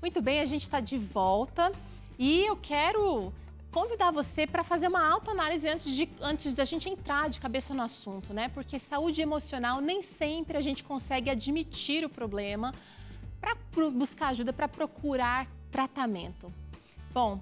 Muito bem, a gente está de volta e eu quero convidar você para fazer uma autoanálise antes de antes da gente entrar de cabeça no assunto, né? Porque saúde emocional nem sempre a gente consegue admitir o problema para buscar ajuda, para procurar tratamento. Bom,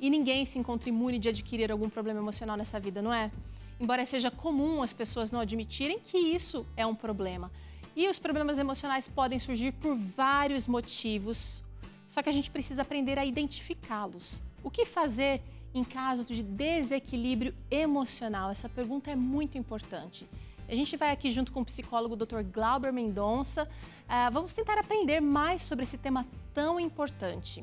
e ninguém se encontra imune de adquirir algum problema emocional nessa vida, não é? Embora seja comum as pessoas não admitirem que isso é um problema. E os problemas emocionais podem surgir por vários motivos, só que a gente precisa aprender a identificá-los. O que fazer em caso de desequilíbrio emocional? Essa pergunta é muito importante. A gente vai aqui junto com o psicólogo Dr. Glauber Mendonça. Ah, vamos tentar aprender mais sobre esse tema tão importante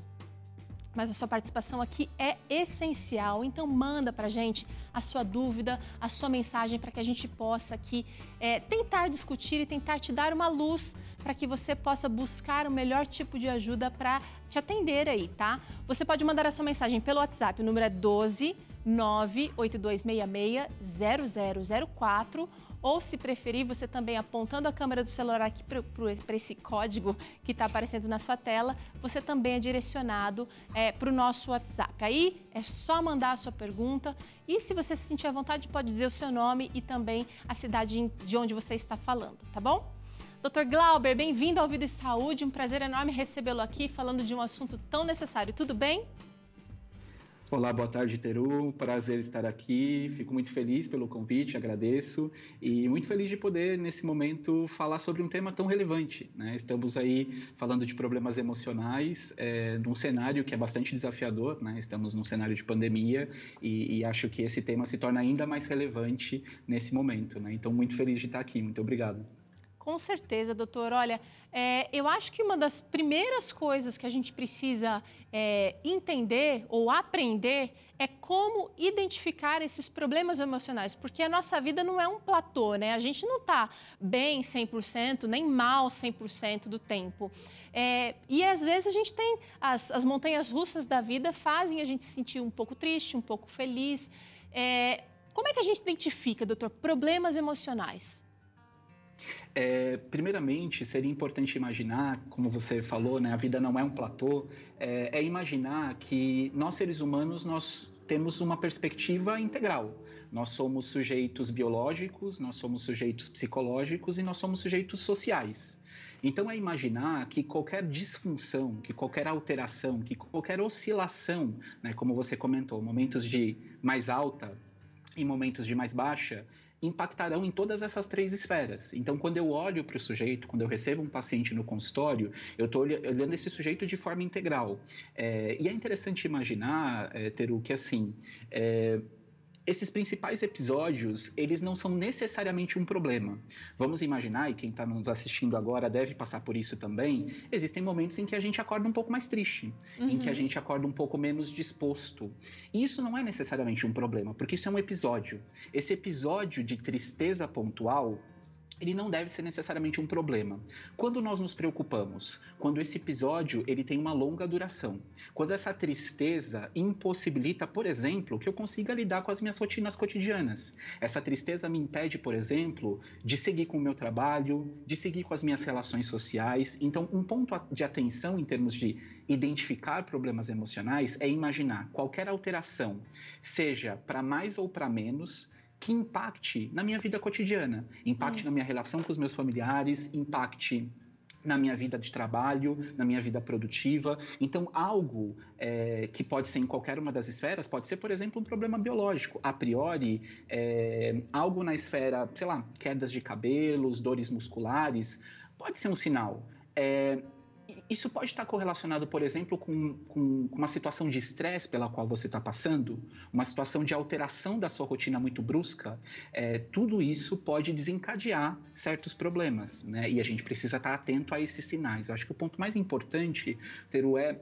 mas a sua participação aqui é essencial. Então manda para gente a sua dúvida, a sua mensagem para que a gente possa aqui é, tentar discutir e tentar te dar uma luz para que você possa buscar o melhor tipo de ajuda para te atender aí, tá? Você pode mandar a sua mensagem pelo WhatsApp, o número é 12 98266 0004 ou se preferir, você também apontando a câmera do celular aqui para esse código que está aparecendo na sua tela, você também é direcionado é, para o nosso WhatsApp. Aí é só mandar a sua pergunta e se você se sentir à vontade, pode dizer o seu nome e também a cidade de onde você está falando, tá bom? Doutor Glauber, bem-vindo ao Vida e Saúde. Um prazer enorme recebê-lo aqui falando de um assunto tão necessário. Tudo bem? Olá, boa tarde, Teru. Prazer estar aqui. Fico muito feliz pelo convite, agradeço e muito feliz de poder nesse momento falar sobre um tema tão relevante. Né? Estamos aí falando de problemas emocionais é, num cenário que é bastante desafiador. Né? Estamos num cenário de pandemia e, e, acho que esse tema se torna ainda mais relevante nesse momento. Né? Então, muito feliz de estar aqui. Muito obrigado. Com certeza, doutor. Olha, é, eu acho que uma das primeiras coisas que a gente precisa é, entender ou aprender é como identificar esses problemas emocionais, porque a nossa vida não é um platô, né? A gente não está bem 100%, nem mal 100% do tempo. É, e às vezes a gente tem, as, as montanhas russas da vida fazem a gente se sentir um pouco triste, um pouco feliz. É, como é que a gente identifica, doutor, problemas emocionais? É, primeiramente, seria importante imaginar, como você falou, né, a vida não é um platô, é, é imaginar que nós seres humanos nós temos uma perspectiva integral. Nós somos sujeitos biológicos, nós somos sujeitos psicológicos e nós somos sujeitos sociais. Então é imaginar que qualquer disfunção, que qualquer alteração, que qualquer oscilação, né, como você comentou, momentos de mais alta e momentos de mais baixa, impactarão em todas essas três esferas. Então, quando eu olho para o sujeito, quando eu recebo um paciente no consultório, eu estou olhando esse sujeito de forma integral. É, e é interessante imaginar, é, Teru, que assim. É, esses principais episódios, eles não são necessariamente um problema. Vamos imaginar, e quem está nos assistindo agora deve passar por isso também, existem momentos em que a gente acorda um pouco mais triste, uhum. em que a uhum. gente acorda um pouco menos disposto. E isso não é necessariamente um problema, porque isso é um episódio. Esse episódio de tristeza pontual, ele não deve ser necessariamente um problema. Quando nós nos preocupamos, quando esse episódio ele tem uma longa duração, quando essa tristeza impossibilita, por exemplo, que eu consiga lidar com as minhas rotinas cotidianas. Essa tristeza me impede, por exemplo, de seguir com o meu trabalho, de seguir com as minhas relações sociais. Então, um ponto de atenção em termos de identificar problemas emocionais é imaginar qualquer alteração, seja para mais ou para menos, que impacte na minha vida cotidiana, impacte hum. na minha relação com os meus familiares, impacte na minha vida de trabalho, na minha vida produtiva. Então, algo é, que pode ser em qualquer uma das esferas, pode ser, por exemplo, um problema biológico. A priori, é, algo na esfera, sei lá, quedas de cabelos, dores musculares, pode ser um sinal. É, isso pode estar correlacionado, por exemplo, com, com, com uma situação de estresse pela qual você está passando, uma situação de alteração da sua rotina muito brusca. É, tudo isso pode desencadear certos problemas, né? E a gente precisa estar atento a esses sinais. Eu acho que o ponto mais importante, Teru, é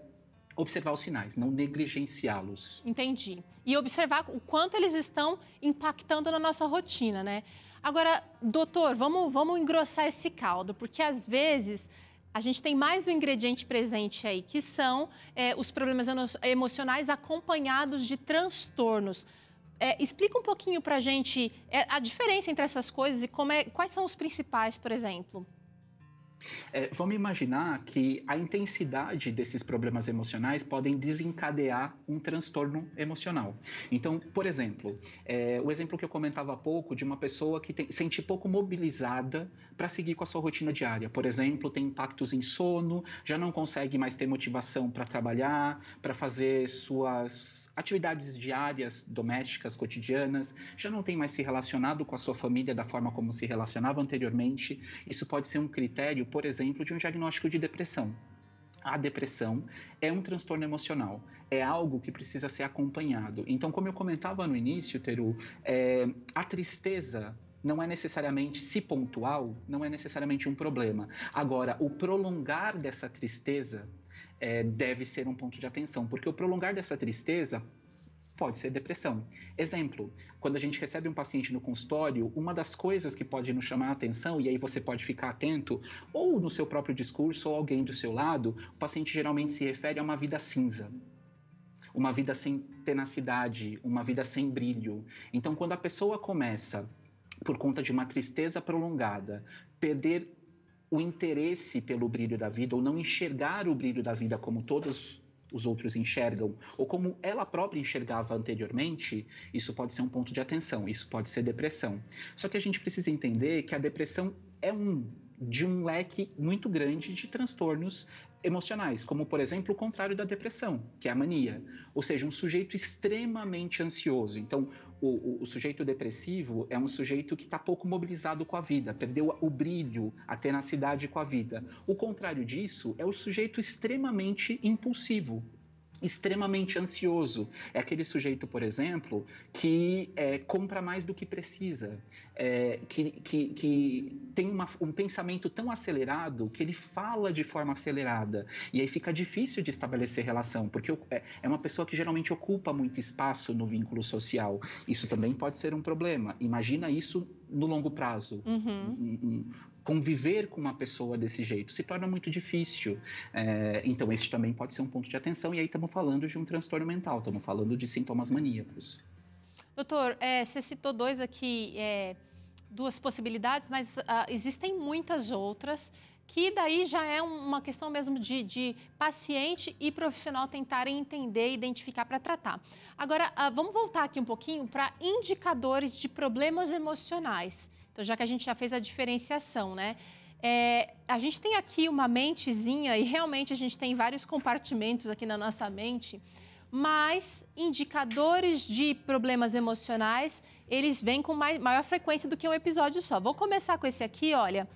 observar os sinais, não negligenciá-los. Entendi. E observar o quanto eles estão impactando na nossa rotina, né? Agora, doutor, vamos, vamos engrossar esse caldo, porque às vezes a gente tem mais um ingrediente presente aí, que são é, os problemas emocionais acompanhados de transtornos. É, explica um pouquinho para a gente é, a diferença entre essas coisas e é, quais são os principais, por exemplo. É, vamos imaginar que a intensidade desses problemas emocionais podem desencadear um transtorno emocional. Então, por exemplo, é, o exemplo que eu comentava há pouco de uma pessoa que tem, sente pouco mobilizada para seguir com a sua rotina diária. Por exemplo, tem impactos em sono, já não consegue mais ter motivação para trabalhar, para fazer suas atividades diárias, domésticas, cotidianas, já não tem mais se relacionado com a sua família da forma como se relacionava anteriormente. Isso pode ser um critério, por exemplo, de um diagnóstico de depressão. A depressão é um transtorno emocional, é algo que precisa ser acompanhado. Então, como eu comentava no início, Teru, é, a tristeza não é necessariamente, se pontual, não é necessariamente um problema. Agora, o prolongar dessa tristeza é, deve ser um ponto de atenção, porque o prolongar dessa tristeza pode ser depressão. Exemplo, quando a gente recebe um paciente no consultório, uma das coisas que pode nos chamar a atenção, e aí você pode ficar atento, ou no seu próprio discurso, ou alguém do seu lado, o paciente geralmente se refere a uma vida cinza uma vida sem tenacidade, uma vida sem brilho. Então, quando a pessoa começa por conta de uma tristeza prolongada, perder o interesse pelo brilho da vida ou não enxergar o brilho da vida como todos os outros enxergam, ou como ela própria enxergava anteriormente, isso pode ser um ponto de atenção, isso pode ser depressão. Só que a gente precisa entender que a depressão é um de um leque muito grande de transtornos emocionais, como por exemplo o contrário da depressão, que é a mania, ou seja, um sujeito extremamente ansioso. Então, o, o, o sujeito depressivo é um sujeito que está pouco mobilizado com a vida, perdeu o brilho, a tenacidade com a vida. O contrário disso é o sujeito extremamente impulsivo, extremamente ansioso. É aquele sujeito, por exemplo, que é, compra mais do que precisa, é, que, que, que tem uma, um pensamento tão acelerado que ele fala de forma acelerada. E aí fica difícil de estabelecer relação, porque é, é, uma pessoa que geralmente ocupa muito espaço no vínculo social. Isso também pode ser um problema. Imagina isso no longo prazo. Uhum conviver com uma pessoa desse jeito se torna muito difícil. É, então, esse também pode ser um ponto de atenção, e aí estamos falando de um transtorno mental, estamos falando de sintomas maníacos. Doutor, é, você citou dois aqui, é, duas possibilidades, mas ah, existem muitas outras que daí já é uma questão mesmo de, de paciente e profissional tentarem entender e identificar para tratar. Agora, ah, vamos voltar aqui um pouquinho para indicadores de problemas emocionais. Então, já que a gente já fez a diferenciação, né? É, a gente tem aqui uma mentezinha e realmente a gente tem vários compartimentos aqui na nossa mente, mas indicadores de problemas emocionais, eles vêm com mais, maior frequência do que um episódio só. Vou começar com esse aqui, olha,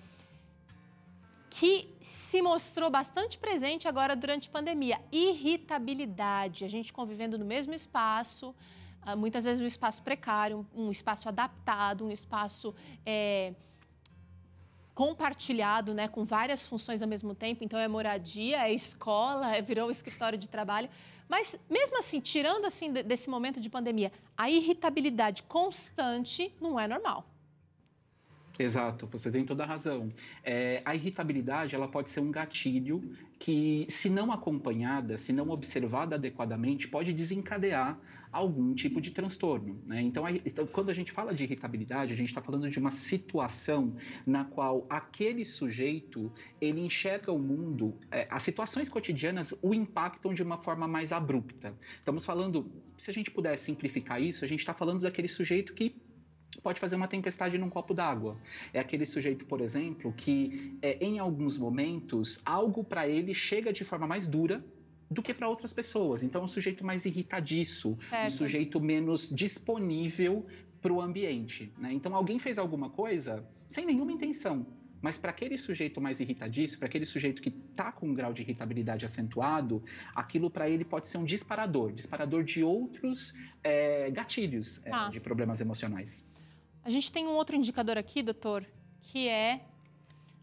que se mostrou bastante presente agora durante a pandemia, irritabilidade, a gente convivendo no mesmo espaço, ah, muitas vezes um espaço precário, um espaço adaptado, um espaço é, compartilhado, né, com várias funções ao mesmo tempo. Então é moradia, é escola, é, virou um escritório de trabalho. Mas mesmo assim, tirando assim desse momento de pandemia, a irritabilidade constante não é normal. Exato, você tem toda a razão. É, a irritabilidade ela pode ser um gatilho que, se não acompanhada, se não observada adequadamente, pode desencadear algum tipo de transtorno. Né? Então, a, então, quando a gente fala de irritabilidade, a gente está falando de uma situação na qual aquele sujeito ele enxerga o mundo, é, as situações cotidianas o impactam de uma forma mais abrupta. Estamos falando, se a gente puder simplificar isso, a gente está falando daquele sujeito que pode fazer uma tempestade num copo d'água. É aquele sujeito, por exemplo, que é, em alguns momentos algo para ele chega de forma mais dura do que para outras pessoas. Então, é um sujeito mais irritadiço, certo. um sujeito menos disponível para o ambiente. Né? Então, alguém fez alguma coisa sem nenhuma intenção. Mas para aquele sujeito mais irritadiço, para aquele sujeito que está com um grau de irritabilidade acentuado, aquilo para ele pode ser um disparador disparador de outros é, gatilhos é, ah. de problemas emocionais. A gente tem um outro indicador aqui, doutor, que é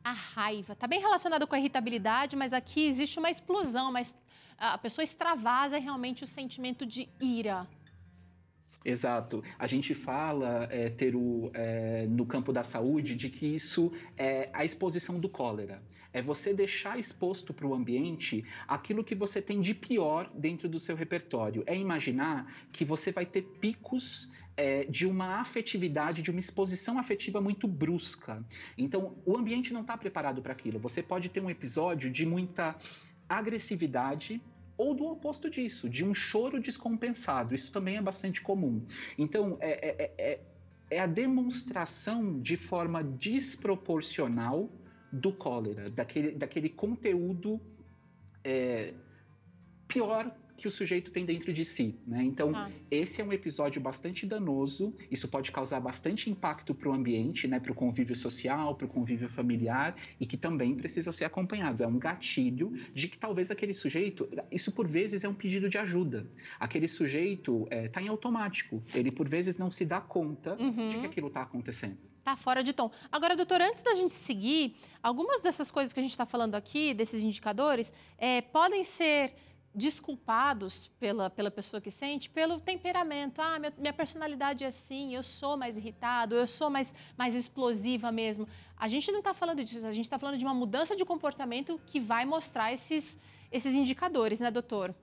a raiva. Está bem relacionado com a irritabilidade, mas aqui existe uma explosão, mas a pessoa extravasa realmente o sentimento de ira. Exato. A gente fala, é, Teru, é, no campo da saúde, de que isso é a exposição do cólera. É você deixar exposto para o ambiente aquilo que você tem de pior dentro do seu repertório. É imaginar que você vai ter picos é, de uma afetividade, de uma exposição afetiva muito brusca. Então, o ambiente não está preparado para aquilo. Você pode ter um episódio de muita agressividade ou do oposto disso, de um choro descompensado. Isso também é bastante comum. Então, é, é, é, é a demonstração de forma desproporcional do cólera, daquele, daquele conteúdo é, pior que o sujeito tem dentro de si, né? Então, ah. esse é um episódio bastante danoso, isso pode causar bastante impacto para o ambiente, né, para o convívio social, para o convívio familiar e que também precisa ser acompanhado. É um gatilho de que talvez aquele sujeito, isso por vezes é um pedido de ajuda. Aquele sujeito está é, em automático, ele por vezes não se dá conta uhum. de que aquilo está acontecendo tá fora de tom. Agora, doutor, antes da gente seguir, algumas dessas coisas que a gente está falando aqui, desses indicadores, é, podem ser desculpados pela, pela pessoa que sente pelo temperamento. Ah, minha, minha, personalidade é assim, eu sou mais irritado, eu sou mais, mais explosiva mesmo. A gente não está falando disso, a gente está falando de uma mudança de comportamento que vai mostrar esses, esses indicadores, né, doutor?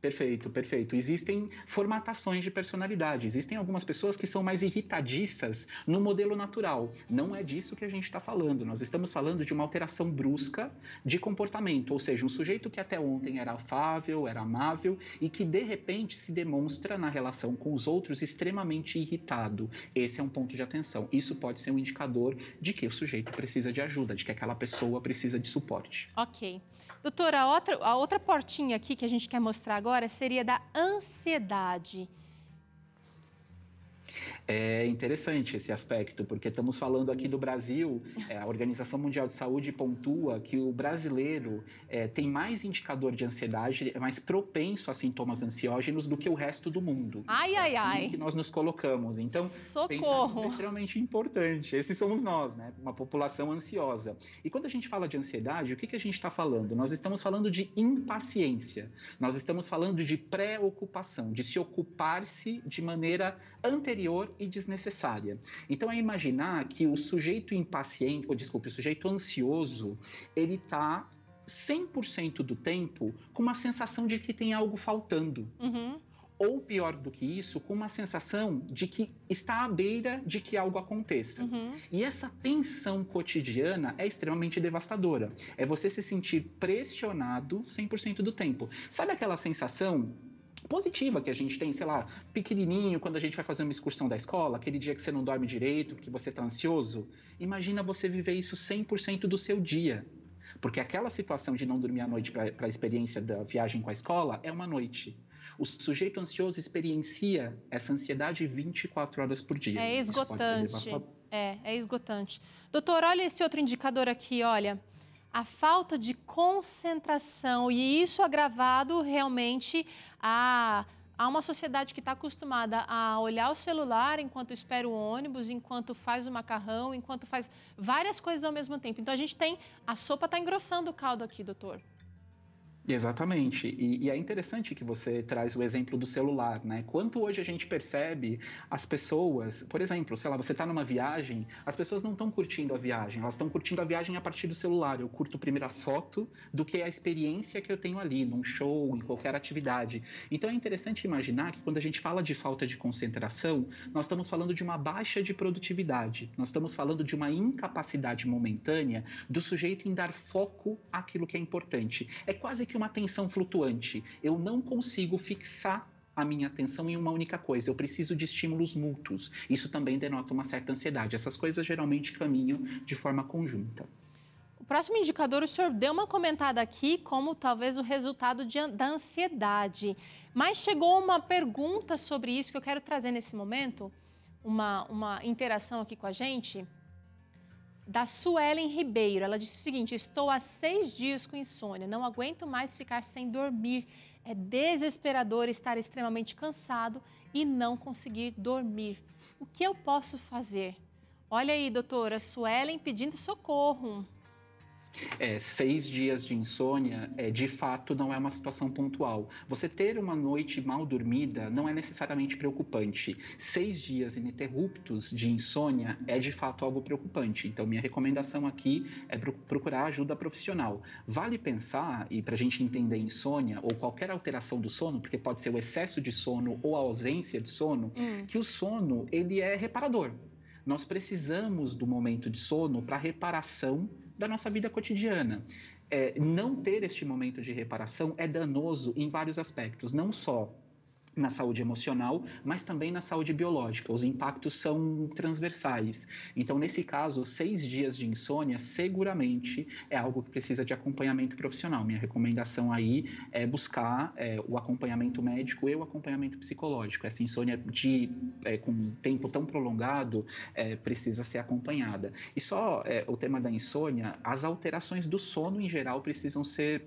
Perfeito, perfeito. Existem formatações de personalidade. Existem algumas pessoas que são mais irritadiças no modelo natural. Não é disso que a gente está falando. Nós estamos falando de uma alteração brusca de comportamento, ou seja, um sujeito que até ontem era afável, era amável e que de repente se demonstra na relação com os outros extremamente irritado. Esse é um ponto de atenção. Isso pode ser um indicador de que o sujeito precisa de ajuda, de que aquela pessoa precisa de suporte. Ok. Doutora, a outra, a outra portinha aqui que a gente quer mostrar agora agora seria da ansiedade é interessante esse aspecto, porque estamos falando aqui do Brasil, é, a Organização Mundial de Saúde pontua que o brasileiro é, tem mais indicador de ansiedade, é mais propenso a sintomas ansiógenos do que o resto do mundo. Ai, é ai, assim ai. que nós nos colocamos. Então, é Socorro. é extremamente importante. Esses somos nós, né? Uma população ansiosa. E quando a gente fala de ansiedade, o que, que a gente está falando? Nós estamos falando de impaciência. Nós estamos falando de preocupação, de se ocupar-se de maneira anterior e desnecessária. Então é imaginar que o sujeito impaciente, ou desculpe, o sujeito ansioso, ele está 100% do tempo com uma sensação de que tem algo faltando. Uhum. Ou pior do que isso, com uma sensação de que está à beira de que algo aconteça. Uhum. E essa tensão cotidiana é extremamente devastadora. É você se sentir pressionado 100% do tempo. Sabe aquela sensação positiva que a gente tem, sei lá, pequenininho, quando a gente vai fazer uma excursão da escola, aquele dia que você não dorme direito, que você tá ansioso. Imagina você viver isso 100% do seu dia. Porque aquela situação de não dormir à noite para a experiência da viagem com a escola é uma noite. O sujeito ansioso experiencia essa ansiedade 24 horas por dia. É esgotante. É, é esgotante. Doutor, olha esse outro indicador aqui, olha a falta de concentração e isso agravado realmente a há uma sociedade que está acostumada a olhar o celular enquanto espera o ônibus, enquanto faz o macarrão, enquanto faz várias coisas ao mesmo tempo. Então a gente tem a sopa está engrossando o caldo aqui, doutor. Exatamente. E, e, é interessante que você traz o exemplo do celular, né? Quanto hoje a gente percebe as pessoas, por exemplo, sei lá, você está numa viagem, as pessoas não estão curtindo a viagem, elas estão curtindo a viagem a partir do celular. Eu curto primeiro a foto do que a experiência que eu tenho ali, num show, em qualquer atividade. Então é interessante imaginar que quando a gente fala de falta de concentração, nós estamos falando de uma baixa de produtividade, nós estamos falando de uma incapacidade momentânea do sujeito em dar foco àquilo que é importante. É quase que uma atenção flutuante. Eu não consigo fixar a minha atenção em uma única coisa. Eu preciso de estímulos mútuos. Isso também denota uma certa ansiedade. Essas coisas geralmente caminham de forma conjunta. O próximo indicador, o senhor deu uma comentada aqui como talvez o resultado de, da ansiedade. Mas chegou uma pergunta sobre isso que eu quero trazer nesse momento, uma, uma interação aqui com a gente da Suelen Ribeiro. Ela disse o seguinte: Estou há seis dias com insônia, não aguento mais ficar sem dormir. É desesperador estar extremamente cansado e não conseguir dormir. O que eu posso fazer? Olha aí, doutora Suelen pedindo socorro. É, seis dias de insônia, é, de fato, não é uma situação pontual. Você ter uma noite mal dormida não é necessariamente preocupante. Seis dias ininterruptos de insônia é, de fato, algo preocupante. Então, minha recomendação aqui é procurar ajuda profissional. Vale pensar, e para a gente entender insônia ou qualquer alteração do sono, porque pode ser o excesso de sono ou a ausência de sono, hum. que o sono ele é reparador. Nós precisamos do momento de sono para reparação da nossa vida cotidiana. É, não ter este momento de reparação é danoso em vários aspectos, não só na saúde emocional, mas também na saúde biológica. Os impactos são transversais. Então, nesse caso, seis dias de insônia seguramente é algo que precisa de acompanhamento profissional. Minha recomendação aí é buscar é, o acompanhamento médico e o acompanhamento psicológico. Essa insônia de é, com tempo tão prolongado é, precisa ser acompanhada. E só é, o tema da insônia, as alterações do sono em geral precisam ser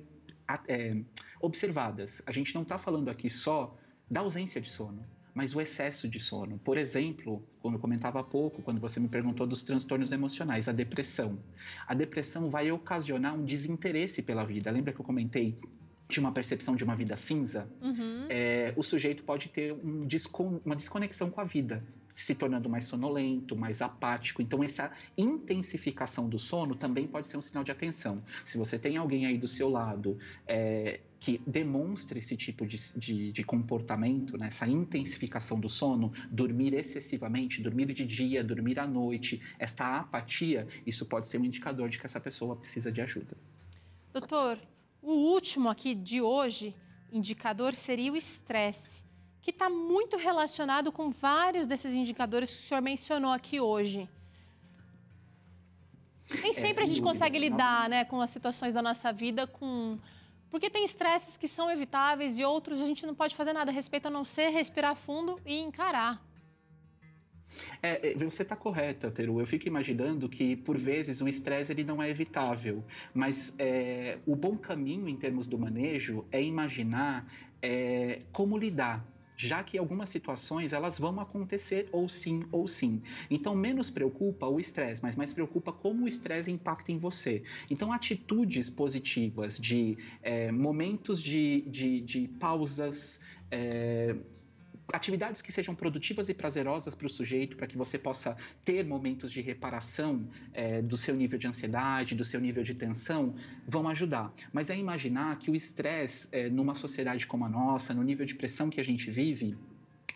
é, observadas. A gente não está falando aqui só da ausência de sono, mas o excesso de sono. Por exemplo, como eu comentava há pouco, quando você me perguntou dos transtornos emocionais, a depressão. A depressão vai ocasionar um desinteresse pela vida. Lembra que eu comentei de uma percepção de uma vida cinza? Uhum. É, o sujeito pode ter um descon uma desconexão com a vida, se tornando mais sonolento, mais apático. Então, essa intensificação do sono também pode ser um sinal de atenção. Se você tem alguém aí do seu lado. É, que demonstra esse tipo de, de, de comportamento, né? essa intensificação do sono, dormir excessivamente, dormir de dia, dormir à noite, esta apatia, isso pode ser um indicador de que essa pessoa precisa de ajuda. Doutor, o último aqui de hoje, indicador, seria o estresse, que está muito relacionado com vários desses indicadores que o senhor mencionou aqui hoje. Nem é, sempre é, a gente consegue lidar né, com as situações da nossa vida com porque tem estresses que são evitáveis e outros a gente não pode fazer nada a respeito a não ser respirar fundo e encarar. É, é você está correta, Teru. Eu fico imaginando que, por vezes, o estresse ele não é evitável. Mas é, o bom caminho em termos do manejo é imaginar é, como lidar já que algumas situações elas vão acontecer ou sim ou sim. Então menos preocupa o estresse, mas mais preocupa como o estresse impacta em você. Então atitudes positivas de é, momentos de, de, de pausas, é, atividades que sejam produtivas e prazerosas para o sujeito, para que você possa ter momentos de reparação é, do seu nível de ansiedade, do seu nível de tensão, vão ajudar. Mas é imaginar que o estresse é, numa sociedade como a nossa, no nível de pressão que a gente vive,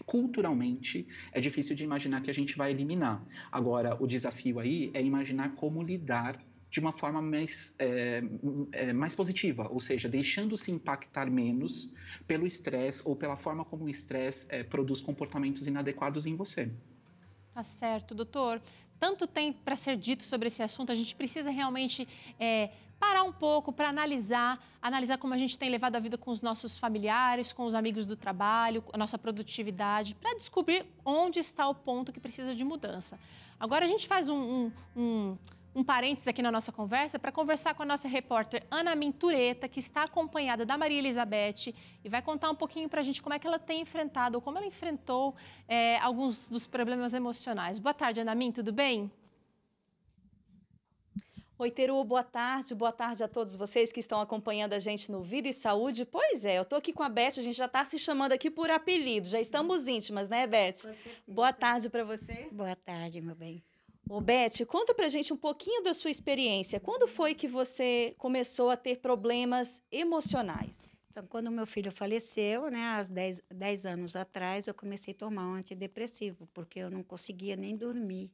culturalmente é difícil de imaginar que a gente vai eliminar. Agora, o desafio aí é imaginar como lidar de uma forma mais, é, é, mais positiva, ou seja, deixando-se impactar menos pelo estresse ou pela forma como o estresse é, produz comportamentos inadequados em você. Tá certo, doutor. Tanto tem para ser dito sobre esse assunto, a gente precisa realmente é, parar um pouco para analisar, analisar como a gente tem levado a vida com os nossos familiares, com os amigos do trabalho, a nossa produtividade, para descobrir onde está o ponto que precisa de mudança. Agora a gente faz um, um, um um parênteses aqui na nossa conversa para conversar com a nossa repórter Ana Mintureta, que está acompanhada da Maria Elizabeth e vai contar um pouquinho para a gente como é que ela tem enfrentado ou como ela enfrentou é, alguns dos problemas emocionais. Boa tarde, Ana Min, tudo bem? Oi, Teru, boa tarde. Boa tarde a todos vocês que estão acompanhando a gente no Vida e Saúde. Pois é, eu tô aqui com a Beth, a gente já está se chamando aqui por apelido. Já estamos íntimas, né, Beth? Boa tarde para você. Boa tarde, meu bem. Ô, Beth, conta pra gente um pouquinho da sua experiência. Quando foi que você começou a ter problemas emocionais? Então, quando meu filho faleceu, né, há 10, anos atrás, eu comecei a tomar um antidepressivo, porque eu não conseguia nem dormir,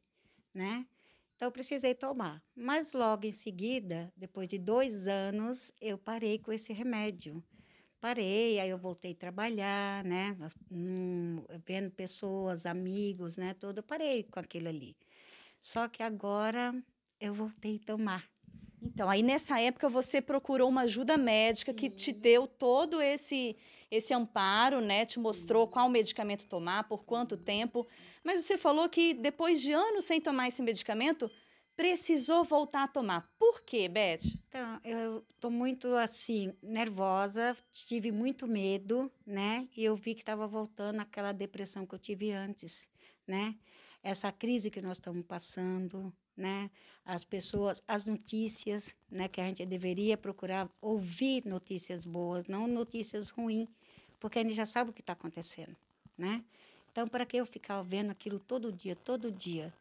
né? Então, eu precisei tomar. Mas logo em seguida, depois de dois anos, eu parei com esse remédio. Parei, aí eu voltei a trabalhar, né? Hum, vendo pessoas, amigos, né? Tudo, parei com aquilo ali. Só que agora eu voltei a tomar. Então, aí nessa época você procurou uma ajuda médica Sim. que te deu todo esse esse amparo, né? Te mostrou Sim. qual medicamento tomar, por quanto tempo. Mas você falou que depois de anos sem tomar esse medicamento, precisou voltar a tomar. Por quê, Beth? Então, eu tô muito assim, nervosa, tive muito medo, né? E eu vi que estava voltando aquela depressão que eu tive antes, né? essa crise que nós estamos passando, né? As pessoas, as notícias, né? Que a gente deveria procurar ouvir notícias boas, não notícias ruins, porque a gente já sabe o que está acontecendo, né? Então, para que eu ficar vendo aquilo todo dia, todo dia?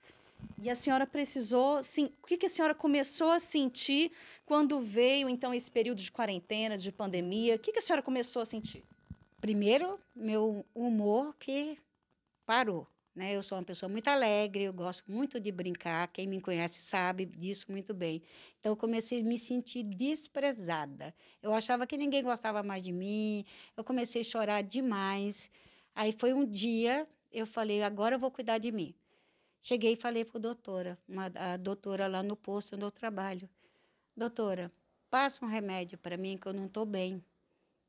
E a senhora precisou, sim, o que, que a senhora começou a sentir quando veio, então, esse período de quarentena, de pandemia? O que, que a senhora começou a sentir? Primeiro, meu humor que parou, né? Eu sou uma pessoa muito alegre, eu gosto muito de brincar, quem me conhece sabe disso muito bem. Então, eu comecei a me sentir desprezada. Eu achava que ninguém gostava mais de mim, eu comecei a chorar demais. Aí foi um dia, eu falei, agora eu vou cuidar de mim. Cheguei e falei para a doutora, uma, a doutora lá no posto onde eu trabalho. Doutora, passa um remédio para mim que eu não estou bem.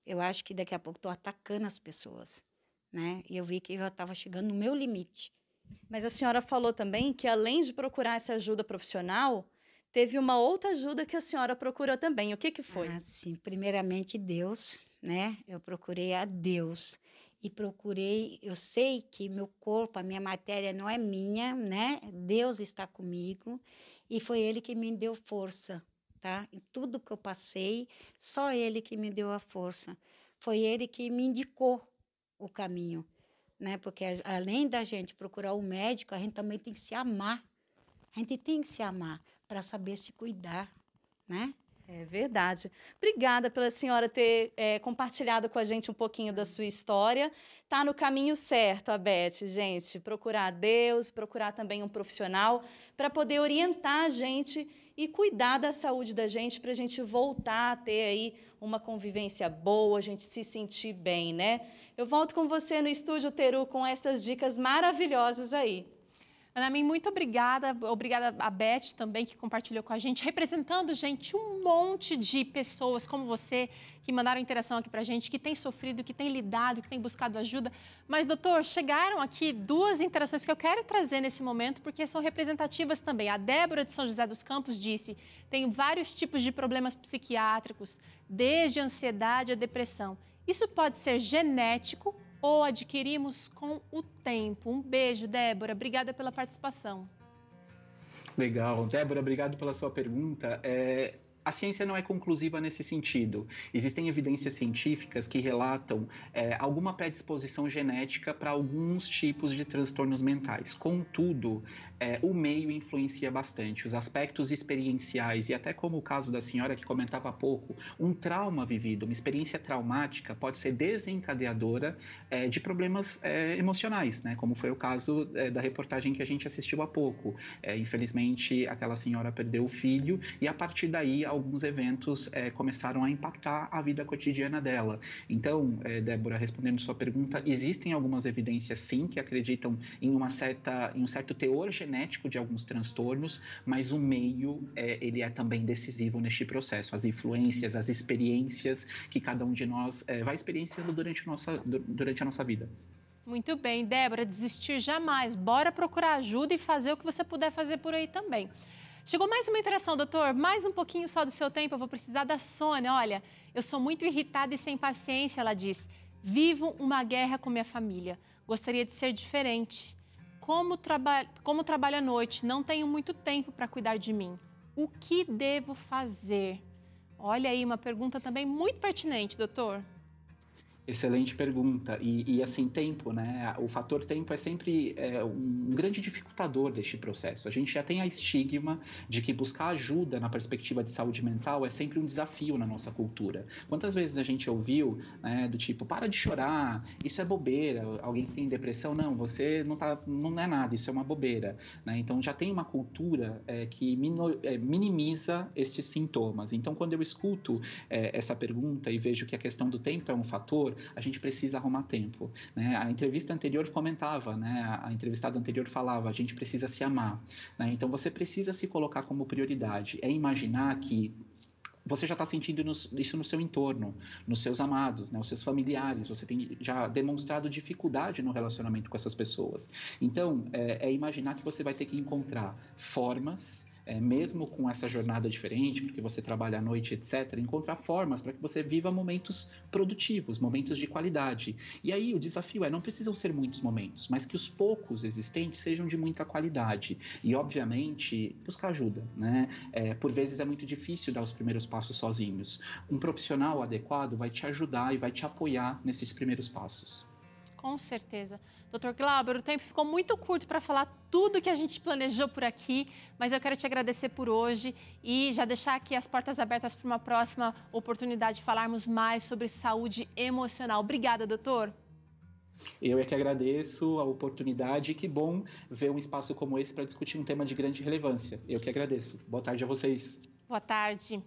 Eu acho que daqui a pouco estou atacando as pessoas né? E eu vi que eu estava chegando no meu limite. Mas a senhora falou também que além de procurar essa ajuda profissional, teve uma outra ajuda que a senhora procurou também. O que que foi? Ah, sim, primeiramente Deus, né? Eu procurei a Deus e procurei, eu sei que meu corpo, a minha matéria não é minha, né? Deus está comigo e foi ele que me deu força, tá? Em tudo que eu passei, só ele que me deu a força. Foi ele que me indicou o caminho, né? Porque além da gente procurar o médico, a gente também tem que se amar. A gente tem que se amar para saber se cuidar, né? É verdade. Obrigada pela senhora ter é, compartilhado com a gente um pouquinho da sua história. Tá no caminho certo, a Beth, gente. Procurar Deus, procurar também um profissional para poder orientar a gente e cuidar da saúde da gente para a gente voltar a ter aí uma convivência boa, a gente se sentir bem, né? Eu volto com você no Estúdio Teru com essas dicas maravilhosas aí. Ana Min, muito obrigada. Obrigada a Beth também, que compartilhou com a gente, representando, gente, um monte de pessoas como você, que mandaram interação aqui pra gente, que tem sofrido, que tem lidado, que tem buscado ajuda. Mas, doutor, chegaram aqui duas interações que eu quero trazer nesse momento, porque são representativas também. A Débora de São José dos Campos disse: tem vários tipos de problemas psiquiátricos, desde ansiedade à depressão. Isso pode ser genético ou adquirimos com o tempo. Um beijo, Débora. Obrigada pela participação. Legal. Débora, obrigado pela sua pergunta. É, a ciência não é conclusiva nesse sentido. Existem evidências científicas que relatam é, alguma predisposição genética para alguns tipos de transtornos mentais. Contudo, é, o meio influencia bastante. Os aspectos experienciais, e até como o caso da senhora que comentava há pouco, um trauma vivido, uma experiência traumática, pode ser desencadeadora é, de problemas é, emocionais, né? como foi o caso é, da reportagem que a gente assistiu há pouco. infelizmente, infelizmente, aquela senhora perdeu o filho, e a partir daí, alguns eventos é, começaram a impactar a vida cotidiana dela. Então, é, Débora, respondendo sua pergunta, existem algumas evidências, sim, que acreditam em, uma certa, em um certo teor genético de alguns transtornos, mas o meio, é, ele é também decisivo neste processo. As influências, as experiências que cada um de nós vai experienciando durante, nossa, durante a nossa vida. Muito bem, Débora, desistir jamais. Bora procurar ajuda e fazer o que você puder fazer por aí também. Chegou mais uma interação, doutor. Mais um pouquinho só do seu tempo, eu vou precisar da Sônia. Olha, eu sou muito irritada e sem paciência, ela diz. Vivo uma guerra com minha família. Gostaria de ser diferente. Como, traba... Como trabalho à noite, não tenho muito tempo para cuidar de mim. O que devo fazer? Olha aí, uma pergunta também muito pertinente, doutor. Excelente pergunta. E, e, assim, tempo, né? O fator tempo é sempre é, um grande dificultador deste processo. A gente já tem a estigma de que buscar ajuda na perspectiva de saúde mental é sempre um desafio na nossa cultura. Quantas vezes a gente ouviu né, do tipo, para de chorar, isso é bobeira, alguém que tem depressão, não, você não, tá, não é nada, isso é uma bobeira. Né? Então já tem uma cultura é, que minor, é, minimiza estes sintomas. Então quando eu escuto é, essa pergunta e vejo que a questão do tempo é um fator, anterior, a gente precisa arrumar tempo. Né? A entrevista anterior comentava, né? a entrevistada anterior falava, a gente precisa se amar. Né? Então você precisa se colocar como prioridade. É imaginar que você já está sentindo isso no seu entorno, nos seus amados, né, os seus familiares, você tem já demonstrado dificuldade no relacionamento com essas pessoas. Então, é, é imaginar que você vai ter que encontrar formas é, mesmo com essa jornada diferente, porque você trabalha à noite, etc., encontrar formas para que você viva momentos produtivos, momentos de qualidade. E aí o desafio é: não precisam ser muitos momentos, mas que os poucos existentes sejam de muita qualidade. E, obviamente, buscar ajuda. Né? É, por vezes é muito difícil dar os primeiros passos sozinhos. Um profissional adequado vai te ajudar e vai te apoiar nesses primeiros passos. Com certeza. Dr. Glauber, o tempo ficou muito curto para falar tudo que a gente planejou por aqui, mas eu quero te agradecer por hoje e já deixar aqui as portas abertas para uma próxima oportunidade de falarmos mais sobre saúde emocional. Obrigada, doutor. Eu é que agradeço a oportunidade. Que bom ver um espaço como esse para discutir um tema de grande relevância. Eu que agradeço. Boa tarde a vocês. Boa tarde.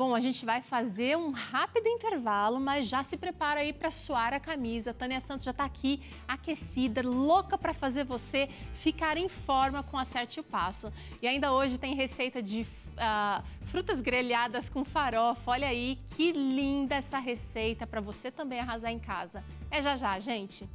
Bom, a gente vai fazer um rápido intervalo, mas já se prepara aí para suar a camisa. Tânia Santos já está aqui, aquecida, louca para fazer você ficar em forma com Acerte o Passo. E ainda hoje tem receita de Uh, frutas grelhadas com farofa. Olha aí que linda essa receita para você também arrasar em casa. É já já, gente.